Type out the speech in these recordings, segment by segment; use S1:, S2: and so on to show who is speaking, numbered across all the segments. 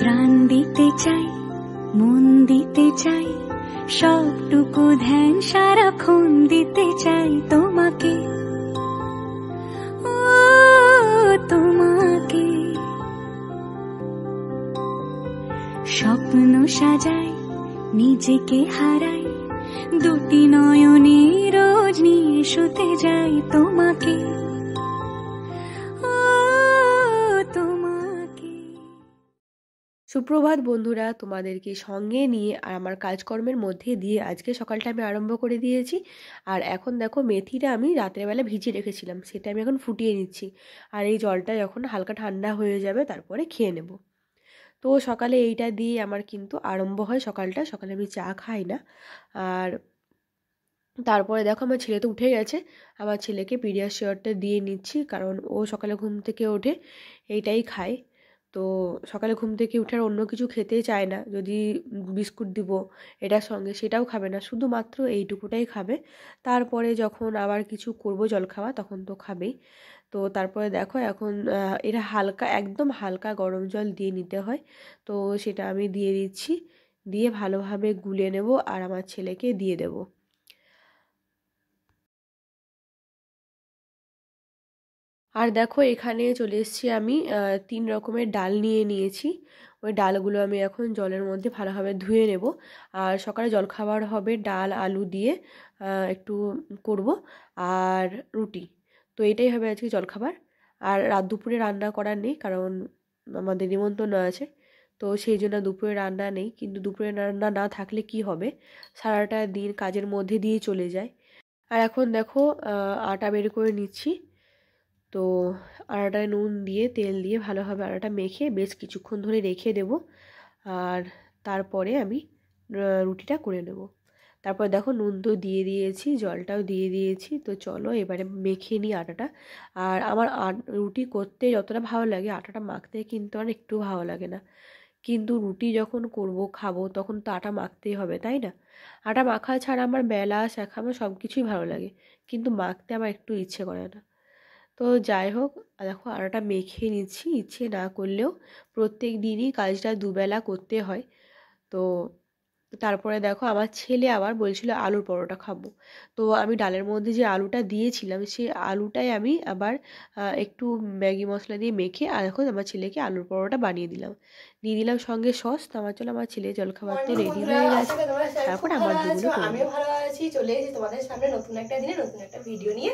S1: প্রাণ দিতে চাই মন দিতে চাই সবটুকু ধ্যান সারাক্ষণ দিতে চাই তোমাকে তোমাকে স্বপ্ন সাজাই নিজেকে হারাই দুটি নয়নে রোজ নিয়ে শুতে যাই তোমাকে সুপ্রভাত বন্ধুরা তোমাদেরকে সঙ্গে নিয়ে আর আমার কাজকর্মের মধ্যে দিয়ে আজকে সকালটা আমি আরম্ভ করে দিয়েছি আর এখন দেখো মেথিটা আমি রাত্রেবেলা ভিজিয়ে রেখেছিলাম সেটা আমি এখন ফুটিয়ে নিচ্ছি আর এই জলটা যখন হালকা ঠান্ডা হয়ে যাবে তারপরে খেয়ে নেব তো সকালে এইটা দিয়ে আমার কিন্তু আরম্ভ হয় সকালটা সকালে আমি চা খাই না আর তারপরে দেখো আমার ছেলে তো উঠে গেছে আমার ছেলেকে পিডিয়াশিওরটা দিয়ে নিচ্ছি কারণ ও সকালে ঘুম থেকে ওঠে এইটাই খায় তো সকালে ঘুম থেকে উঠে আর অন্য কিছু খেতেই চায় না যদি বিস্কুট দিব এটার সঙ্গে সেটাও খাবে না শুধুমাত্র এইটুকুটাই খাবে তারপরে যখন আবার কিছু করব জলখাওয়া তখন তো খাবেই তো তারপরে দেখো এখন এটা হালকা একদম হালকা গরম জল দিয়ে নিতে হয় তো সেটা আমি দিয়ে দিচ্ছি দিয়ে ভালোভাবে গুলে নেব আর আমার ছেলেকে দিয়ে দেবো আর দেখো এখানে চলে এসেছি আমি তিন রকমের ডাল নিয়ে নিয়েছি ওই ডালগুলো আমি এখন জলের মধ্যে ভালোভাবে ধুয়ে নেব আর সকালে জলখাবার হবে ডাল আলু দিয়ে একটু করব আর রুটি তো এটাই হবে আজকে জলখাবার আর রাত দুপুরে রান্না করার নেই কারণ আমাদের নিমন্ত্রণ আছে তো সেই জন্য দুপুরে রান্না নেই কিন্তু দুপুরে রান্না না থাকলে কি হবে সারাটা দিন কাজের মধ্যে দিয়ে চলে যায় আর এখন দেখো আটা বের করে নিচ্ছি তো আটাটায় নুন দিয়ে তেল দিয়ে ভালোভাবে আটাটা মেখে বেশ কিছুক্ষণ ধরে রেখে দেব আর তারপরে আমি রুটিটা করে নেব তারপর দেখো নুন তো দিয়ে দিয়েছি জলটাও দিয়ে দিয়েছি তো চলো এবারে মেখে নিই আটাটা আর আমার রুটি করতে যতটা ভালো লাগে আটাটা মাখতে কিন্তু আর একটু ভালো লাগে না কিন্তু রুটি যখন করব খাবো তখন তো আটা মাখতেই হবে তাই না আটা মাখা ছাড়া আমার বেলা শেখা আমার সব কিছুই ভালো লাগে কিন্তু মাখতে আমার একটু ইচ্ছে করে না তো যাই হোক দেখো আর একটা মেখে নিচ্ছি ইচ্ছে না করলেও প্রত্যেক দিনই কাজটা দুবেলা করতে হয় তো তারপরে দেখো আমার ছেলে আবার বলছিল আলুর পরোটা খাবো তো আমি ডালের মধ্যে যে আলুটা দিয়েছিলাম সেই আলুটাই আমি আবার একটু ম্যাগি মশলা দিয়ে মেখে আর এখন আমার ছেলেকে আলুর পরোটা বানিয়ে দিলাম দিয়ে দিলাম সঙ্গে সস তো আমার চলো আমার ছেলে জলখাবারটা রেডি হয়ে গেছে তারপর আমার আমি ভালো আছি চলে এসেছি তোমাদের সামনে নতুন একটা দিনে নতুন একটা ভিডিও নিয়ে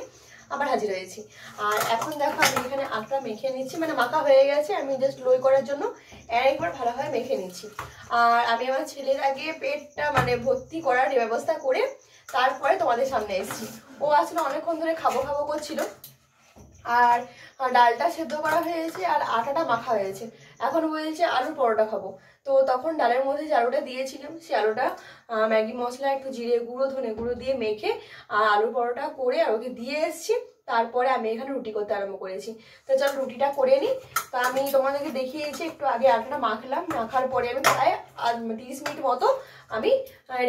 S1: আবার হাজির হয়েছি আর এখন দেখো আমি এখানে আটা মেখে নিচ্ছি মানে মাখা হয়ে গেছে আমি জাস্ট লই করার জন্য একবার ভালোভাবে মেখে নিচ্ছি আর আমি আমার ছেলের আগে পেটটা মানে ভর্তি করার ব্যবস্থা করে তারপরে তোমাদের সামনে এসেছি ও আসলে অনেকক্ষণ ধরে খাবো খাবো করছিল আর ডালটা সেদ্ধ করা হয়েছে আর আটাটা মাখা হয়েছে এখন বলছে আলুর পরোটা খাবো তো তখন ডালের মধ্যে যে আলুটা দিয়েছিলাম সে আলুটা ম্যাগি মশলা একটু জিরে গুঁড়ো ধনে গুঁড়ো দিয়ে মেখে আর আলুর পরোটা করে আর ওকে দিয়ে এসছি তারপরে আমি এখানে রুটি করতে আরম্ভ করেছি তো চল রুটিটা করে নিই তা আমি তোমাদেরকে দেখিয়েছি একটু আগে আলুটা মাখলাম মাখার পরে আমি প্রায় তিরিশ মিনিট মতো আমি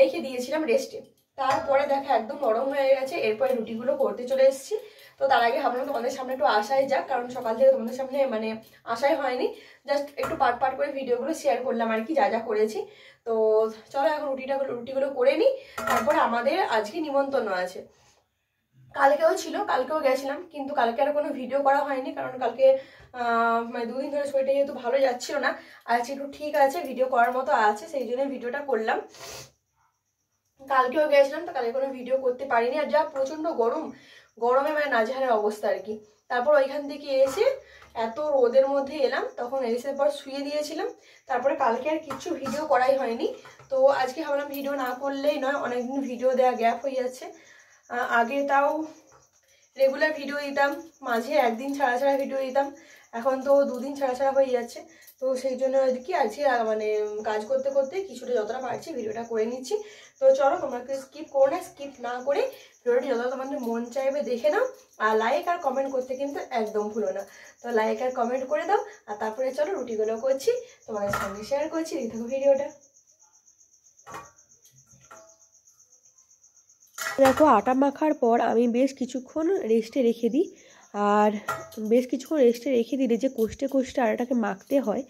S1: রেখে দিয়েছিলাম রেস্টে তারপরে দেখা একদম নরম হয়ে গেছে এরপরে রুটিগুলো করতে চলে এসেছি তো তার আগে ভাবলাম তোমাদের সামনে একটু আসাই যাক কারণ সকাল থেকে তোমাদের সামনে মানে আসাই হয়নি জাস্ট একটু পাট পাট করে ভিডিওগুলো শেয়ার করলাম আর কি যা যা করেছি তো চলো এখন রুটিটা রুটিগুলো করে নিই তারপর আমাদের আজকে নিমন্ত্রণ আছে কালকেও ছিল কালকেও গেছিলাম কিন্তু কালকে আর কোনো ভিডিও করা হয়নি কারণ কালকে মানে দুদিন ধরে শরীরটা যেহেতু ভালো যাচ্ছিল না আজকে একটু ঠিক আছে ভিডিও করার মতো আছে সেই জন্য ভিডিওটা করলাম কালকেও গেছিলাম তো কালকে কোনো ভিডিও করতে পারিনি আর যা প্রচণ্ড গরম গরমে মানে নাজেহারের অবস্থা আর কি তারপর ওইখান থেকে এসে এত রোদের মধ্যে এলাম তখন এসে পর শুয়ে দিয়েছিলাম তারপরে কালকে আর কিছু ভিডিও করাই হয়নি তো আজকে ভাবলাম ভিডিও না করলেই নয় অনেকদিন ভিডিও দেয়া গ্যাপ হয়ে যাচ্ছে আগে তাও রেগুলার ভিডিও দিতাম মাঝে একদিন ছাড়া ছাড়া ভিডিও দিতাম এখন তো দুদিন ছাড়া ছাড়া হয়ে যাচ্ছে তো সেই জন্য আর কি আজকে মানে কাজ করতে করতে কিছুটা যতটা পারছি ভিডিওটা করে নিচ্ছি তো চলো তোমরা স্কিপ করো না স্কিপ না করে ভিডিওটি যতটা তোমাদের মন চাইবে দেখে নাও আর লাইক আর কমেন্ট করতে কিন্তু একদম ভুলো না তো লাইক আর কমেন্ট করে দাও আর তারপরে চলো রুটিগুলো করছি তোমাদের সঙ্গে শেয়ার করছি দেখো ভিডিওটা দেখো আটা মাখার পর আমি বেশ কিছুক্ষণ রেস্টে রেখে দিই আর বেশ কিছুক্ষণ রেস্টে রেখে দিলে যে কোষ্টে কোষ্টে আড়াটাকে মাখতে হয়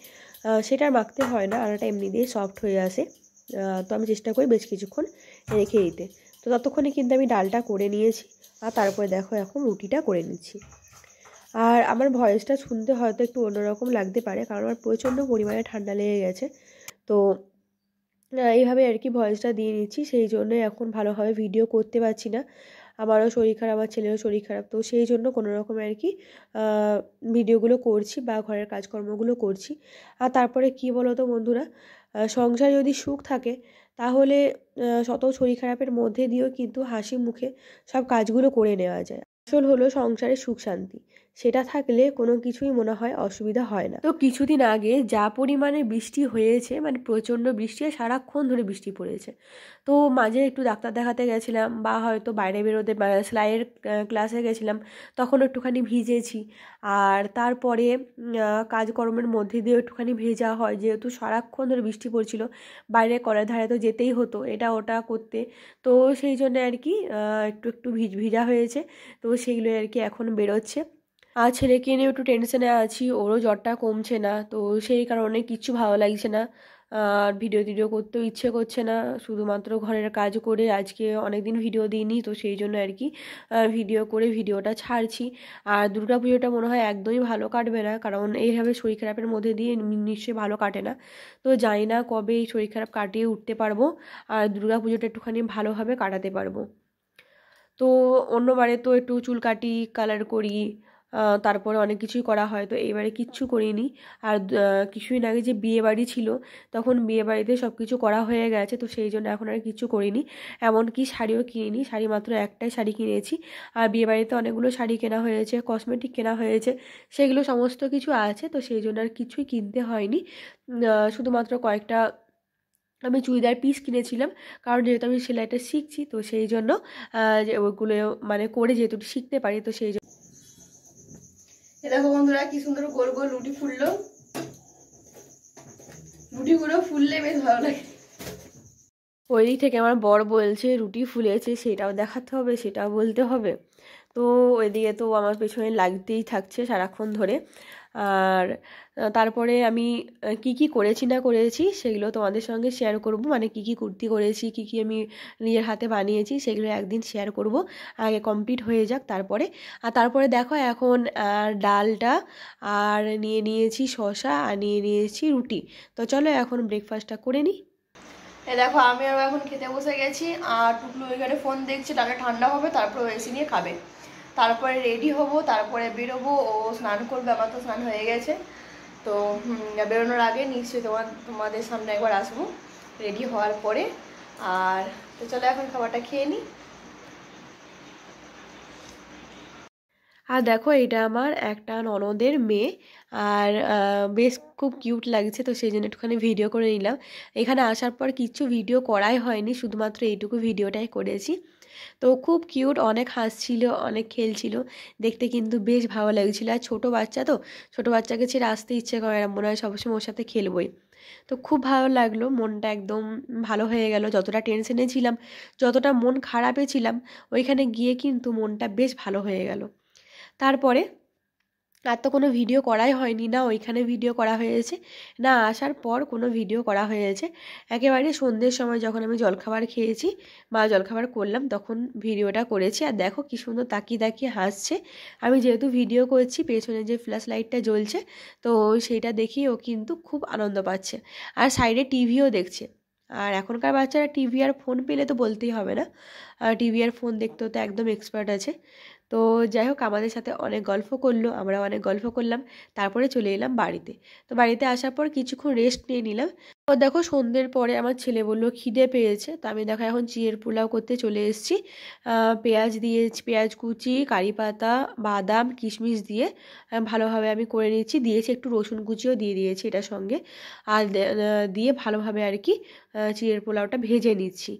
S1: সেটা আর মাখতে হয় না আড়াটা এমনি দিয়ে সফট হয়ে আসে তো আমি চেষ্টা করি বেশ কিছুক্ষণ রেখে দিতে তো ততক্ষণে কিন্তু আমি ডালটা করে নিয়েছি আর তারপরে দেখো এখন রুটিটা করে নিচ্ছি আর আমার ভয়েসটা শুনতে হয়তো একটু অন্যরকম লাগতে পারে কারণ আমার প্রচণ্ড পরিমাণে ঠান্ডা লেগে গেছে তো এইভাবে আর কি ভয়েসটা দিয়ে নিচ্ছি সেই জন্য এখন ভালোভাবে ভিডিও করতে পারছি না আমারও শরীর খারাপ আমার ছেলেরও শরীর খারাপ তো সেই জন্য কোনো রকমে আর কি ভিডিওগুলো করছি বা ঘরের কাজকর্মগুলো করছি আর তারপরে কি বলতো বন্ধুরা সংসার যদি সুখ থাকে তাহলে শত শরীর খারাপের মধ্যে দিয়েও কিন্তু হাসি মুখে সব কাজগুলো করে নেওয়া যায় আসল হলো সংসারে সুখ শান্তি সেটা থাকলে কোনো কিছুই মনে হয় অসুবিধা হয় না তো কিছুদিন আগে যা পরিমাণে বৃষ্টি হয়েছে মানে প্রচণ্ড বৃষ্টি সারাক্ষণ ধরে বৃষ্টি পড়েছে তো মাঝে একটু ডাক্তার দেখাতে গেছিলাম বা হয়তো বাইরে বেরোতে সেলাইয়ের ক্লাসে গেছিলাম তখন একটুখানি ভিজেছি আর তারপরে কাজকর্মের মধ্যে দিয়ে একটুখানি ভেজা হয় যেহেতু সারাক্ষণ ধরে বৃষ্টি পড়ছিল বাইরে করার ধারে তো যেতেই হতো এটা ওটা করতে তো সেই জন্য আর কি একটু একটু ভিজ ভিজা হয়েছে তো সেগুলো আর কি এখন বেরোচ্ছে আর ছেলেকে নিয়ে একটু টেনশনে আছি ওরও জ্বরটা কমছে না তো সেই কারণে কিচ্ছু ভালো লাগছে না আর ভিডিও টিডিও করতেও ইচ্ছে করছে না শুধুমাত্র ঘরের কাজ করে আজকে অনেক দিন ভিডিও দিইনি তো সেই জন্য আর কি ভিডিও করে ভিডিওটা ছাড়ছি আর দুর্গা পুজোটা মনে হয় একদমই ভালো কাটবে না কারণ এইভাবে শরীর খারাপের মধ্যে দিয়ে নিশ্চয়ই ভালো কাটে না তো জানি না কবে এই শরীর খারাপ কাটিয়ে উঠতে পারবো আর দুর্গা পুজোটা একটুখানি ভালোভাবে কাটাতে পারবো তো অন্যবারে তো একটু চুল কাটি কালার করি তারপরে অনেক কিছুই করা হয় তো এইবারে কিচ্ছু করিনি আর কিছুই আগে যে বিয়ে বাড়ি ছিল তখন বিয়ে বাড়িতে সব কিছু করা হয়ে গেছে তো সেই জন্য এখন আর কিচ্ছু করিনি এমনকি শাড়িও কিনিনি শাড়ি মাত্র একটাই শাড়ি কিনেছি আর বিয়ে বাড়িতে অনেকগুলো শাড়ি কেনা হয়েছে কসমেটিক কেনা হয়েছে সেগুলো সমস্ত কিছু আছে তো সেই জন্য আর কিছুই কিনতে হয়নি শুধুমাত্র কয়েকটা আমি চুড়িদার পিস কিনেছিলাম কারণ যেহেতু আমি সেলাইটা শিখছি তো সেই জন্য ওগুলো মানে করে যেহেতু শিখতে পারি তো সেই জন্য দেখো বন্ধুরা কি সুন্দর গোল গোল রুটি ফুললো রুটিগুলো ফুললে বেশ ভালো লাগে ওই দিক থেকে আমার বর বলছে রুটি ফুলেছে সেটাও দেখাতে হবে সেটাও বলতে হবে তো এদিকে তো আমার পেছনে লাগতেই থাকছে সারাক্ষণ ধরে আর তারপরে আমি কি কি করেছি না করেছি সেগুলো তোমাদের সঙ্গে শেয়ার করব মানে কি কি কুর্তি করেছি কি কি আমি নিজের হাতে বানিয়েছি সেগুলো একদিন শেয়ার করব আগে কমপ্লিট হয়ে যাক তারপরে আর তারপরে দেখো এখন ডালটা আর নিয়ে নিয়েছি শশা আর নিয়ে নিয়েছি রুটি তো চলো এখন ব্রেকফাস্টটা করে নিই এ দেখো আমি আর এখন খেতে বসে গেছি আর টুকলু ওইখানে ফোন দেখছে তাহলে ঠান্ডা হবে তারপরে এসি নিয়ে খাবে তারপরে রেডি হব তারপরে বেরোবো ও স্নান করবে আমার তো স্নান হয়ে গেছে তো বেরোনোর আগে নিশ্চয়ই তোমার তোমাদের সামনে একবার আসবো রেডি হওয়ার পরে আর তো চলো এখন খাবারটা খেয়ে নিই আর দেখো এটা আমার একটা ননদের মেয়ে আর বেশ খুব কিউট লাগছে তো সেই জন্য একটুখানি ভিডিও করে নিলাম এখানে আসার পর কিছু ভিডিও করাই হয়নি শুধুমাত্র এইটুকু ভিডিওটাই করেছি তো খুব কিউট অনেক হাসছিল অনেক খেলছিল দেখতে কিন্তু বেশ ভালো লাগছিল আর ছোটো বাচ্চা তো ছোটো বাচ্চাকে ছেড়ে আসতে ইচ্ছে করে না মনে হয় সবসময় ওর সাথে খেলবই তো খুব ভালো লাগলো মনটা একদম ভালো হয়ে গেল যতটা টেনশনে ছিলাম যতটা মন খারাপে ছিলাম ওইখানে গিয়ে কিন্তু মনটা বেশ ভালো হয়ে গেল তারপরে আর তো কোনো ভিডিও করাই হয়নি না ওইখানে ভিডিও করা হয়েছে না আসার পর কোনো ভিডিও করা হয়েছে একেবারে সন্ধ্যের সময় যখন আমি জলখাবার খেয়েছি বা জলখাবার করলাম তখন ভিডিওটা করেছি আর দেখো কী সুন্দর তাকিয়ে তাকিয়ে হাসছে আমি যেহেতু ভিডিও করছি পেছনে যে ফ্ল্যাশ লাইটটা জ্বলছে তো সেইটা দেখি ও কিন্তু খুব আনন্দ পাচ্ছে আর সাইডে টিভিও দেখছে আর এখনকার বাচ্চারা টিভি আর ফোন পেলে তো বলতেই হবে না টিভি আর ফোন দেখতেও তো একদম এক্সপার্ট আছে তো যাই হোক আমাদের সাথে অনেক গল্প করলো আমরা অনেক গল্প করলাম তারপরে চলে এলাম বাড়িতে তো বাড়িতে আসার পর কিছুক্ষণ রেস্ট নিয়ে নিলাম তো দেখো সন্ধ্যের পরে আমার ছেলে বললো খিদে পেয়েছে তো আমি দেখো এখন চিয়ের পোলাও করতে চলে এসেছি পেঁয়াজ দিয়ে পেঁয়াজ কুচি কারি পাতা বাদাম কিশমিশ দিয়ে ভালোভাবে আমি করে নিয়েছি দিয়েছি একটু রসুন কুচিও দিয়ে দিয়েছি এটার সঙ্গে আর দিয়ে ভালোভাবে আর কি চিড়ের পোলাওটা ভেজে নিচ্ছি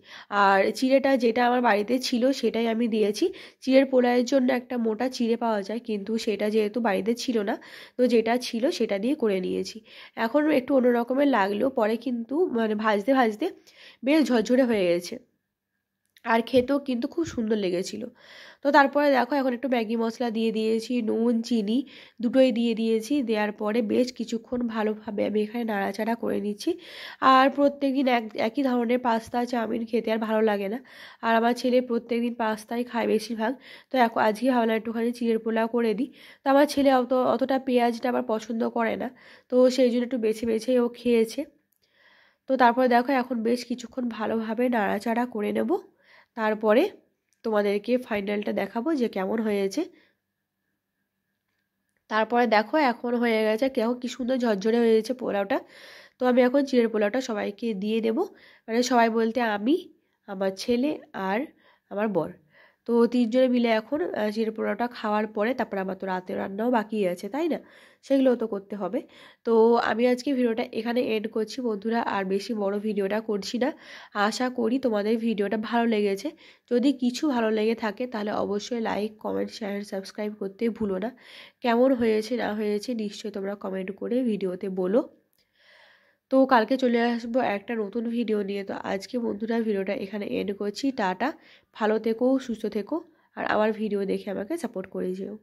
S1: আর চিড়েটা যেটা আমার বাড়িতে ছিল সেটাই আমি দিয়েছি চিড়ের পোলাওয়ের জন্য একটা মোটা চিড়ে পাওয়া যায় কিন্তু সেটা যেহেতু বাড়িতে ছিল না তো যেটা ছিল সেটা দিয়ে করে নিয়েছি এখন একটু অন্য রকমের লাগলেও পরে কিন্তু মানে ভাজতে ভাজতে বেশ ঝরঝরে হয়ে গেছে আর খেতেও কিন্তু খুব সুন্দর লেগেছিল তো তারপরে দেখো এখন একটু ম্যাগি মশলা দিয়ে দিয়েছি নুন চিনি দুটোই দিয়ে দিয়েছি দেওয়ার পরে বেশ কিছুক্ষণ ভালোভাবে আমি এখানে নাড়াচাড়া করে নিচ্ছি আর প্রত্যেক দিন এক একই ধরনের পাস্তা চাউমিন খেতে আর ভালো লাগে না আর আমার ছেলে প্রত্যেক দিন পাস্তাই খায় বেশিরভাগ তো এখন আজকে ভাবলাম একটুখানি চিড়ের পোলাও করে দিই তো আমার ছেলে অত অতটা পেঁয়াজটা আমার পছন্দ করে না তো সেই জন্য একটু বেছে বেছেই ও খেয়েছে তো তারপরে দেখো এখন বেশ কিছুক্ষণ ভালোভাবে নাড়াচাড়া করে নেবো তারপরে তোমাদেরকে ফাইনালটা দেখাবো যে কেমন হয়েছে তারপরে দেখো এখন হয়ে গেছে কেউ কী সুন্দর ঝরঝরে হয়েছে পোলাওটা তো আমি এখন চিড়ের পোলাওটা সবাইকে দিয়ে দেবো মানে সবাই বলতে আমি আমার ছেলে আর আমার বর তো তিনজনে মিলে এখন চিরে পোড়াটা খাওয়ার পরে তারপর আমার তো রাতে রান্নাও বাকি আছে তাই না সেগুলোও তো করতে হবে তো আমি আজকে ভিডিওটা এখানে এড করছি বন্ধুরা আর বেশি বড় ভিডিওটা করছি না আশা করি তোমাদের ভিডিওটা ভালো লেগেছে যদি কিছু ভালো লেগে থাকে তাহলে অবশ্যই লাইক কমেন্ট শেয়ার সাবস্ক্রাইব করতে ভুলো না কেমন হয়েছে না হয়েছে নিশ্চয়ই তোমরা কমেন্ট করে ভিডিওতে বলো তো কালকে চলে আসবো একটা নতুন ভিডিও নিয়ে তো আজকে বন্ধুরা ভিডিওটা এখানে এন্ড করছি টাটা ভালো থেকো সুস্থ থেকো আর আমার ভিডিও দেখে আমাকে সাপোর্ট করে যেও